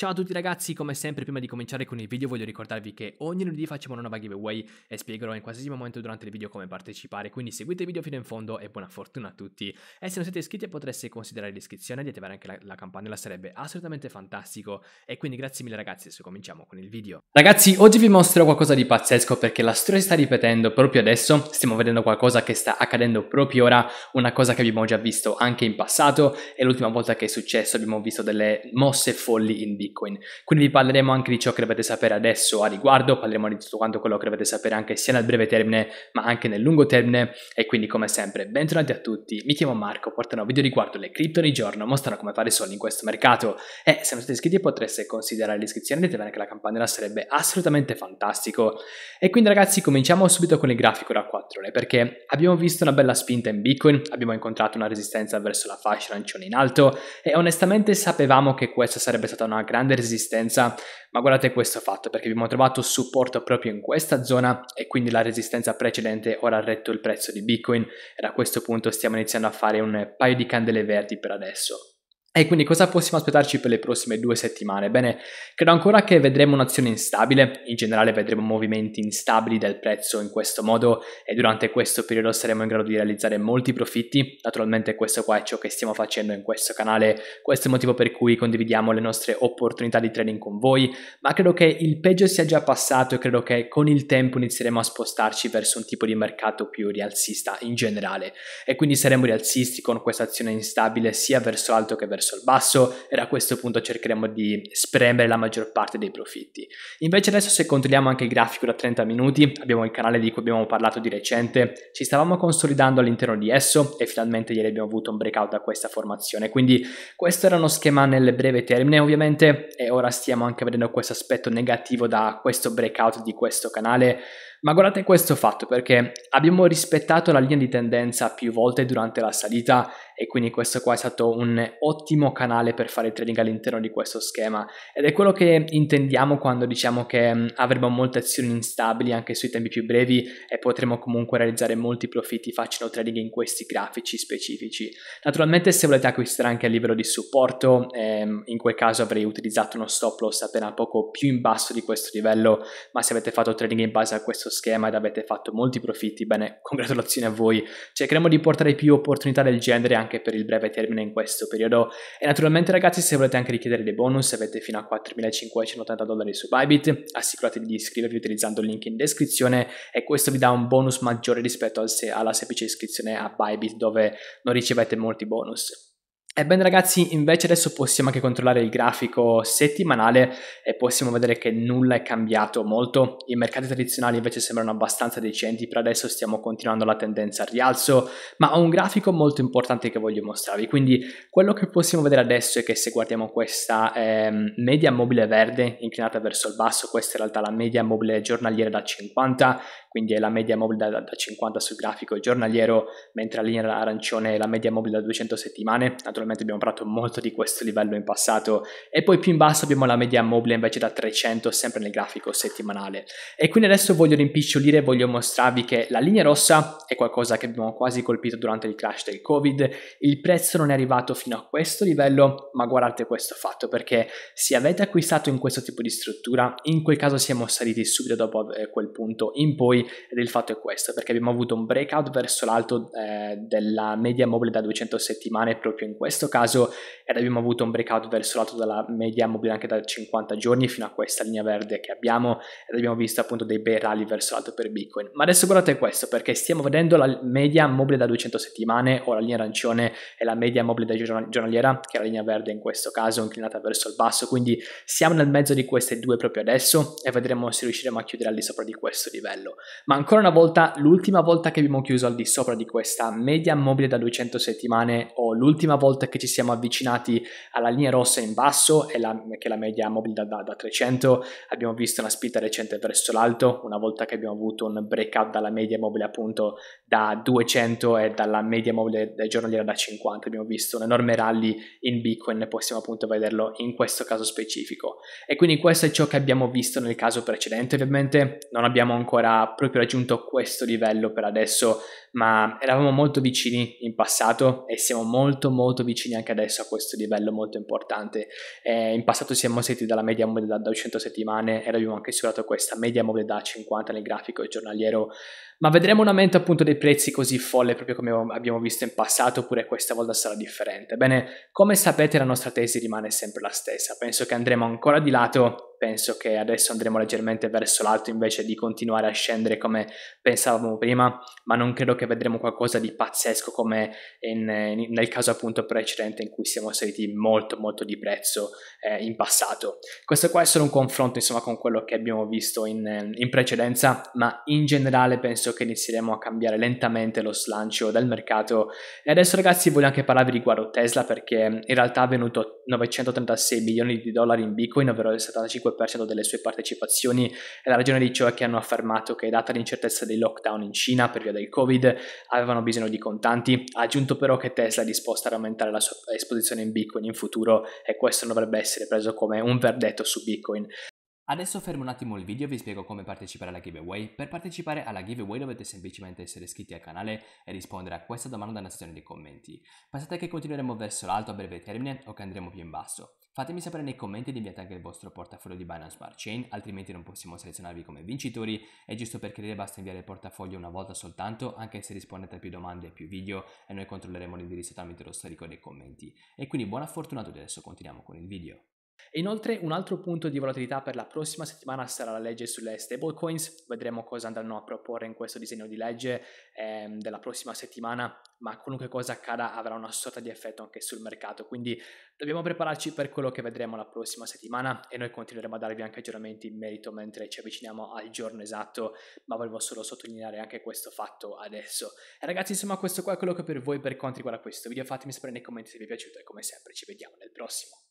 Ciao a tutti ragazzi, come sempre prima di cominciare con il video voglio ricordarvi che ogni lunedì facciamo una nuova giveaway e spiegherò in qualsiasi momento durante il video come partecipare, quindi seguite il video fino in fondo e buona fortuna a tutti. E se non siete iscritti potreste considerare l'iscrizione e di attivare anche la, la, campanella, sarebbe assolutamente fantastico. E quindi grazie mille ragazzi, adesso cominciamo con il video. Ragazzi, oggi vi mostrerò qualcosa di pazzesco perché la storia si sta ripetendo proprio adesso, stiamo vedendo qualcosa che sta accadendo proprio ora, una cosa che abbiamo già visto anche in passato e l'ultima volta che è successo abbiamo visto delle mosse folli in B Bitcoin. Quindi vi parleremo anche di ciò che dovete sapere adesso a riguardo, parleremo di tutto quanto quello che dovete sapere anche sia nel breve termine ma anche nel lungo termine e quindi come sempre bentornati a tutti, mi chiamo Marco, porto un video riguardo le cripto ogni giorno, mostrano come fare soldi in questo mercato e se non siete iscritti potreste considerare l'iscrizione, vedete bene che la campanella sarebbe assolutamente fantastico. E quindi ragazzi cominciamo subito con il grafico da 4 ore perché abbiamo visto una bella spinta in Bitcoin, abbiamo incontrato una resistenza verso la fascia arancione in alto e onestamente sapevamo che questa sarebbe stata una grande grande resistenza, ma guardate questo fatto perché abbiamo trovato supporto proprio in questa zona e quindi la resistenza precedente ora ha retto il prezzo di Bitcoin e da questo punto stiamo iniziando a fare un paio di candele verdi per adesso. E quindi cosa possiamo aspettarci per le prossime due settimane? Bene, credo ancora che vedremo un'azione instabile, in generale vedremo movimenti instabili del prezzo in questo modo e durante questo periodo saremo in grado di realizzare molti profitti, naturalmente questo qua è ciò che stiamo facendo in questo canale, questo è il motivo per cui condividiamo le nostre opportunità di trading con voi, ma credo che il peggio sia già passato e credo che con il tempo inizieremo a spostarci verso un tipo di mercato più rialzista in generale e quindi saremo rialzisti con questa azione instabile sia verso alto che verso verso il basso e da questo punto cercheremo di spremere la maggior parte dei profitti. Invece adesso se controlliamo anche il grafico da 30 minuti, abbiamo il canale di cui abbiamo parlato di recente, ci stavamo consolidando all'interno di esso e finalmente ieri abbiamo avuto un breakout da questa formazione, quindi questo era uno schema nel breve termine ovviamente e ora stiamo anche vedendo questo aspetto negativo da questo breakout di questo canale ma guardate questo fatto perché abbiamo rispettato la linea di tendenza più volte durante la salita e quindi questo qua è stato un ottimo canale per fare trading all'interno di questo schema ed è quello che intendiamo quando diciamo che mm, avremo molte azioni instabili anche sui tempi più brevi e potremo comunque realizzare molti profitti facendo trading in questi grafici specifici. Naturalmente se volete acquistare anche a livello di supporto ehm, in quel caso avrei utilizzato uno stop loss appena poco più in basso di questo livello ma se avete fatto trading in base a questo questo schema ed avete fatto molti profitti, bene, congratulazioni a voi. Cercheremo cioè, di portare più opportunità del genere anche per il breve termine in questo periodo. E naturalmente ragazzi, se volete anche richiedere dei bonus, avete fino a 4.580 dollari su Bybit, assicuratevi di iscrivervi utilizzando il link in descrizione e questo vi dà un bonus maggiore rispetto alla semplice iscrizione a Bybit dove non ricevete molti bonus. Ebbene ragazzi, invece adesso possiamo anche controllare il grafico settimanale e possiamo vedere che nulla è cambiato molto. I mercati tradizionali invece sembrano abbastanza decenti, per adesso stiamo continuando la tendenza al rialzo, ma ho un grafico molto importante che voglio mostrarvi. Quindi quello che possiamo vedere adesso è che se guardiamo questa eh, media mobile verde inclinata verso il basso, questa in realtà è la media mobile giornaliera da 50, quindi è la media mobile da, da 50 sul grafico giornaliero, mentre la linea arancione è la media mobile da 200 settimane. Naturalmente naturalmente abbiamo parlato molto di questo livello in passato, e poi più in basso abbiamo la media mobile invece da 300 sempre nel grafico settimanale. E quindi adesso voglio rimpicciolire, voglio mostrarvi che la linea rossa è qualcosa che abbiamo quasi colpito durante il crash del Covid, il prezzo non è arrivato fino a questo livello, ma guardate questo fatto perché se avete acquistato in questo tipo di struttura, in quel caso siamo saliti subito dopo eh, quel punto in poi ed il fatto è questo, perché abbiamo avuto un breakout verso l'alto eh, della media mobile da 200 settimane proprio in questo questo caso ed eh, abbiamo avuto un breakout verso l'alto della media mobile anche da 50 giorni fino a questa linea verde che abbiamo ed abbiamo visto appunto dei bei rally verso l'alto per Bitcoin. Ma adesso guardate questo perché stiamo vedendo la media mobile da 200 settimane o la linea arancione e la media mobile da giornaliera che è la linea verde in questo caso inclinata verso il basso quindi siamo nel mezzo di queste due proprio adesso e vedremo se riusciremo a chiudere al di sopra di questo livello. Ma ancora una volta l'ultima volta che abbiamo chiuso al di sopra di questa media mobile da 200 settimane o l'ultima volta volta che ci siamo avvicinati alla linea rossa in basso, la, che è la media mobile da, da, da 300, abbiamo visto una spinta recente verso l'alto, una volta che abbiamo avuto un breakout dalla media mobile appunto da 200 e dalla media mobile giornaliera da 50, abbiamo visto un enorme rally in Bitcoin, possiamo appunto vederlo in questo caso specifico. E quindi questo è ciò che abbiamo visto nel caso precedente, ovviamente non abbiamo ancora proprio raggiunto questo livello per adesso, ma eravamo molto vicini in passato e siamo molto molto vicini vicini anche adesso a questo livello molto importante. Eh, in passato siamo sentiti dalla media mobile da 200 settimane e abbiamo anche sicurato questa media mobile da 50 nel grafico giornaliero ma vedremo un aumento appunto dei prezzi così folle proprio come abbiamo visto in passato oppure questa volta sarà differente? Bene, come sapete la nostra tesi rimane sempre la stessa, penso che andremo ancora di lato, penso che adesso andremo leggermente verso l'alto invece di continuare a scendere come pensavamo prima, ma non credo che vedremo qualcosa di pazzesco come in, in, nel caso appunto precedente in cui siamo saliti molto molto di prezzo eh, in passato. Questo qua è solo un confronto insomma con quello che abbiamo visto in, in precedenza, ma in generale penso penso che inizieremo a cambiare lentamente lo slancio del mercato. E adesso ragazzi voglio anche parlarvi riguardo Tesla perché in realtà ha venuto 936 milioni di dollari in Bitcoin, ovvero il 75% delle sue partecipazioni e la ragione di ciò è che hanno affermato che data l'incertezza dei lockdown in Cina per via del Covid avevano bisogno di contanti, ha aggiunto però che Tesla è disposta ad aumentare la sua esposizione in Bitcoin in futuro e questo non dovrebbe essere preso come un verdetto su Bitcoin. Adesso fermo un attimo il video e vi spiego come partecipare alla giveaway. Per partecipare alla giveaway dovete semplicemente essere iscritti al canale e rispondere a questa domanda nella sezione dei commenti. Pensate che continueremo verso l'alto a breve termine o che andremo più in basso? Fatemi sapere nei commenti ed inviate anche il vostro portafoglio di Binance Smart Chain, altrimenti non possiamo selezionarvi come vincitori e giusto per chiarire basta inviare il portafoglio una volta soltanto, anche se rispondete a più domande e più video e noi controlleremo l'indirizzo tramite lo storico dei commenti. E quindi buona fortuna a tutti, adesso continuiamo con il video. E inoltre un altro punto di volatilità per la prossima settimana sarà la legge sulle stablecoins, vedremo cosa andranno a proporre in questo disegno di legge ehm, della prossima settimana, ma qualunque cosa accada avrà una sorta di effetto anche sul mercato, quindi dobbiamo prepararci per quello che vedremo la prossima settimana e noi continueremo a darvi anche aggiornamenti in merito mentre ci avviciniamo al giorno esatto, ma volevo solo sottolineare anche questo fatto adesso. E ragazzi insomma questo qua è quello che per voi per quanto riguarda questo video, fatemi sapere nei commenti se vi è piaciuto e come sempre ci vediamo nel prossimo.